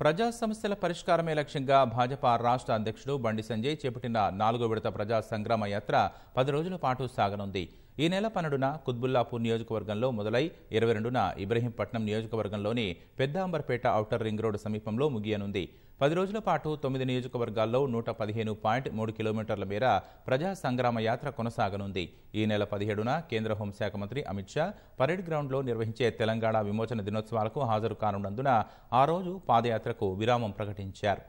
ప్రజా సమస్యల పరిష్కారమే లక్ష్యంగా భాజపా రాష్ట్ర అధ్యక్షుడు బండి సంజయ్ చేపట్టిన నాలుగో విడత ప్రజా సంగ్రామ యాత్ర పది రోజుల పాటు సాగనుంది ఈ నెల పన్నెండున కుత్బుల్లాపూర్ నియోజకవర్గంలో మొదలై ఇరవై రెండున ఇబ్రహీంపట్నం నియోజకవర్గంలోని పెద్దాంబర్పేట ఔటర్ రింగ్ రోడ్డు సమీపంలో ముగియనుంది పది రోజుల పాటు తొమ్మిది నియోజకవర్గాల్లో నూట పదిహేను పాయింట్ మూడు కిలోమీటర్ల మేర ప్రజా సంగ్రామ యాత్ర కొనసాగనుంది ఈ నెల పదిహేడున కేంద్ర హోంశాఖ మంత్రి అమిత్ షా పరేడ్ గ్రౌండ్లో నిర్వహించే తెలంగాణ విమోచన దినోత్సవాలకు హాజరు కానున్నందున ఆ రోజు పాదయాత్రకు విరామం ప్రకటించారు